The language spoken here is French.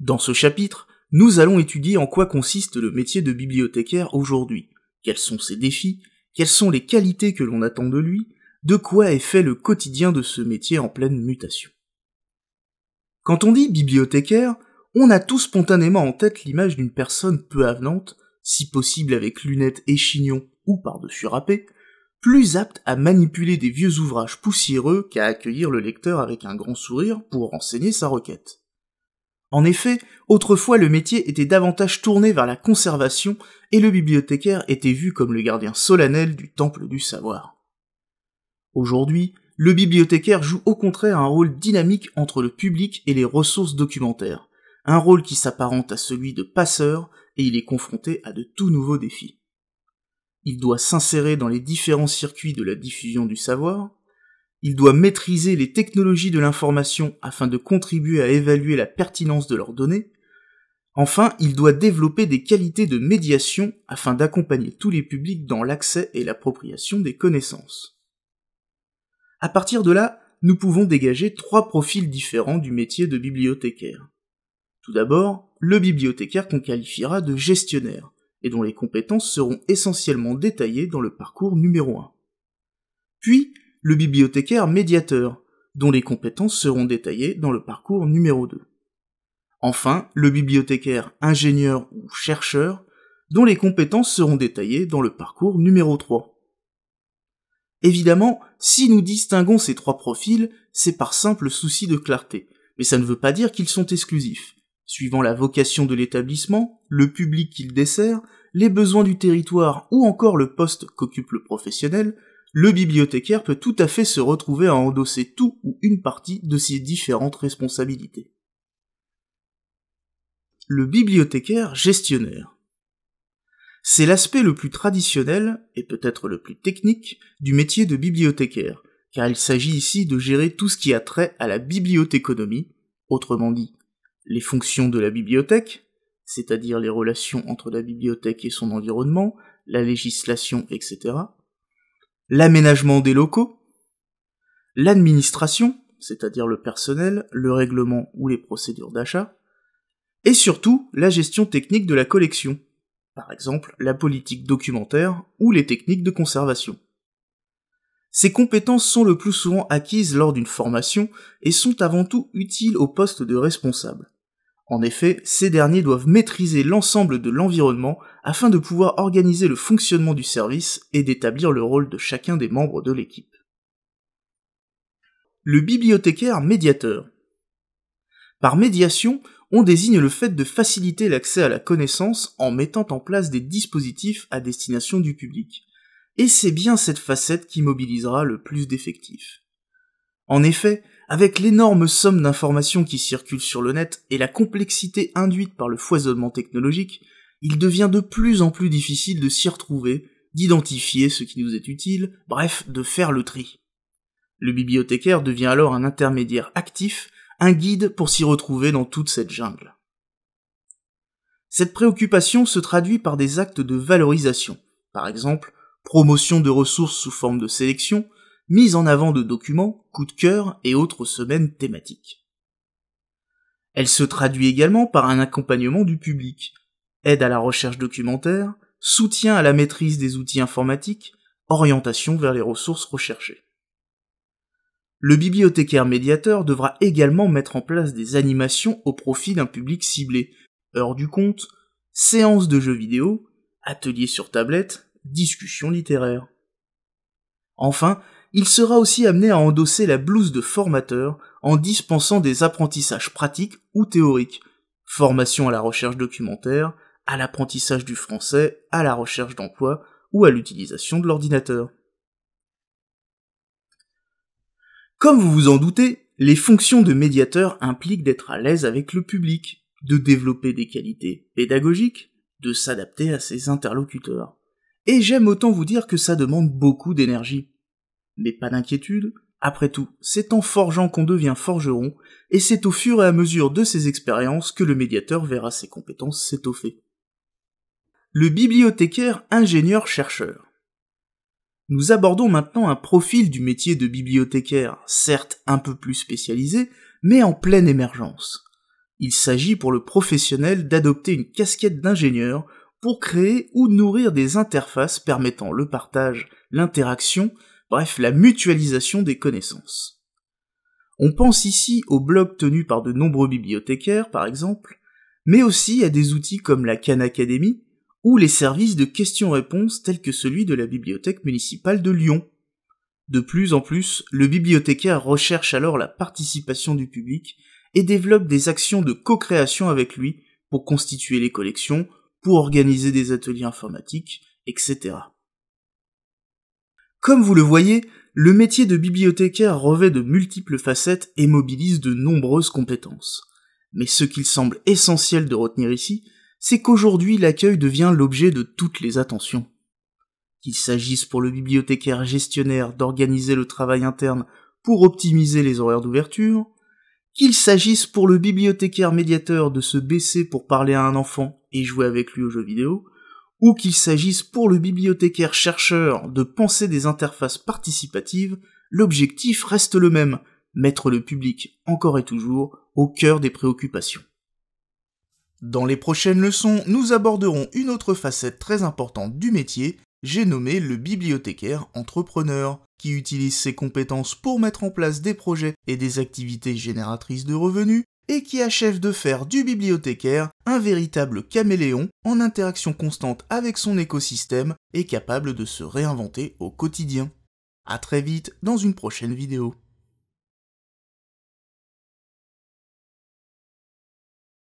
Dans ce chapitre, nous allons étudier en quoi consiste le métier de bibliothécaire aujourd'hui, quels sont ses défis, quelles sont les qualités que l'on attend de lui, de quoi est fait le quotidien de ce métier en pleine mutation. Quand on dit bibliothécaire, on a tout spontanément en tête l'image d'une personne peu avenante, si possible avec lunettes et chignons ou par-dessus râpé, plus apte à manipuler des vieux ouvrages poussiéreux qu'à accueillir le lecteur avec un grand sourire pour renseigner sa requête. En effet, autrefois le métier était davantage tourné vers la conservation et le bibliothécaire était vu comme le gardien solennel du temple du savoir. Aujourd'hui, le bibliothécaire joue au contraire un rôle dynamique entre le public et les ressources documentaires, un rôle qui s'apparente à celui de passeur et il est confronté à de tout nouveaux défis. Il doit s'insérer dans les différents circuits de la diffusion du savoir, il doit maîtriser les technologies de l'information afin de contribuer à évaluer la pertinence de leurs données. Enfin, il doit développer des qualités de médiation afin d'accompagner tous les publics dans l'accès et l'appropriation des connaissances. À partir de là, nous pouvons dégager trois profils différents du métier de bibliothécaire. Tout d'abord, le bibliothécaire qu'on qualifiera de gestionnaire, et dont les compétences seront essentiellement détaillées dans le parcours numéro 1. Puis, le bibliothécaire médiateur, dont les compétences seront détaillées dans le parcours numéro 2. Enfin, le bibliothécaire ingénieur ou chercheur, dont les compétences seront détaillées dans le parcours numéro 3. Évidemment, si nous distinguons ces trois profils, c'est par simple souci de clarté, mais ça ne veut pas dire qu'ils sont exclusifs. Suivant la vocation de l'établissement, le public qu'il dessert, les besoins du territoire ou encore le poste qu'occupe le professionnel, le bibliothécaire peut tout à fait se retrouver à endosser tout ou une partie de ces différentes responsabilités. Le bibliothécaire gestionnaire. C'est l'aspect le plus traditionnel, et peut-être le plus technique, du métier de bibliothécaire, car il s'agit ici de gérer tout ce qui a trait à la bibliothéconomie, autrement dit, les fonctions de la bibliothèque, c'est-à-dire les relations entre la bibliothèque et son environnement, la législation, etc., l'aménagement des locaux, l'administration, c'est-à-dire le personnel, le règlement ou les procédures d'achat, et surtout la gestion technique de la collection, par exemple la politique documentaire ou les techniques de conservation. Ces compétences sont le plus souvent acquises lors d'une formation et sont avant tout utiles au poste de responsable. En effet, ces derniers doivent maîtriser l'ensemble de l'environnement afin de pouvoir organiser le fonctionnement du service et d'établir le rôle de chacun des membres de l'équipe. Le bibliothécaire médiateur. Par médiation, on désigne le fait de faciliter l'accès à la connaissance en mettant en place des dispositifs à destination du public. Et c'est bien cette facette qui mobilisera le plus d'effectifs. En effet, avec l'énorme somme d'informations qui circulent sur le net et la complexité induite par le foisonnement technologique, il devient de plus en plus difficile de s'y retrouver, d'identifier ce qui nous est utile, bref, de faire le tri. Le bibliothécaire devient alors un intermédiaire actif, un guide pour s'y retrouver dans toute cette jungle. Cette préoccupation se traduit par des actes de valorisation, par exemple promotion de ressources sous forme de sélection, mise en avant de documents, coups de cœur et autres semaines thématiques. Elle se traduit également par un accompagnement du public, aide à la recherche documentaire, soutien à la maîtrise des outils informatiques, orientation vers les ressources recherchées. Le bibliothécaire médiateur devra également mettre en place des animations au profit d'un public ciblé, heure du compte, séances de jeux vidéo, ateliers sur tablette, discussions littéraires. Enfin, il sera aussi amené à endosser la blouse de formateur en dispensant des apprentissages pratiques ou théoriques, formation à la recherche documentaire, à l'apprentissage du français, à la recherche d'emploi ou à l'utilisation de l'ordinateur. Comme vous vous en doutez, les fonctions de médiateur impliquent d'être à l'aise avec le public, de développer des qualités pédagogiques, de s'adapter à ses interlocuteurs. Et j'aime autant vous dire que ça demande beaucoup d'énergie. Mais pas d'inquiétude, après tout, c'est en forgeant qu'on devient forgeron, et c'est au fur et à mesure de ces expériences que le médiateur verra ses compétences s'étoffer. Le bibliothécaire ingénieur-chercheur. Nous abordons maintenant un profil du métier de bibliothécaire, certes un peu plus spécialisé, mais en pleine émergence. Il s'agit pour le professionnel d'adopter une casquette d'ingénieur pour créer ou nourrir des interfaces permettant le partage, l'interaction Bref, la mutualisation des connaissances. On pense ici aux blogs tenus par de nombreux bibliothécaires, par exemple, mais aussi à des outils comme la Khan Academy ou les services de questions-réponses tels que celui de la bibliothèque municipale de Lyon. De plus en plus, le bibliothécaire recherche alors la participation du public et développe des actions de co-création avec lui pour constituer les collections, pour organiser des ateliers informatiques, etc. Comme vous le voyez, le métier de bibliothécaire revêt de multiples facettes et mobilise de nombreuses compétences. Mais ce qu'il semble essentiel de retenir ici, c'est qu'aujourd'hui l'accueil devient l'objet de toutes les attentions. Qu'il s'agisse pour le bibliothécaire gestionnaire d'organiser le travail interne pour optimiser les horaires d'ouverture, qu'il s'agisse pour le bibliothécaire médiateur de se baisser pour parler à un enfant et jouer avec lui aux jeux vidéo, ou qu'il s'agisse pour le bibliothécaire chercheur de penser des interfaces participatives, l'objectif reste le même, mettre le public encore et toujours au cœur des préoccupations. Dans les prochaines leçons, nous aborderons une autre facette très importante du métier, j'ai nommé le bibliothécaire entrepreneur, qui utilise ses compétences pour mettre en place des projets et des activités génératrices de revenus, et qui achève de faire du bibliothécaire un véritable caméléon en interaction constante avec son écosystème et capable de se réinventer au quotidien. A très vite dans une prochaine vidéo.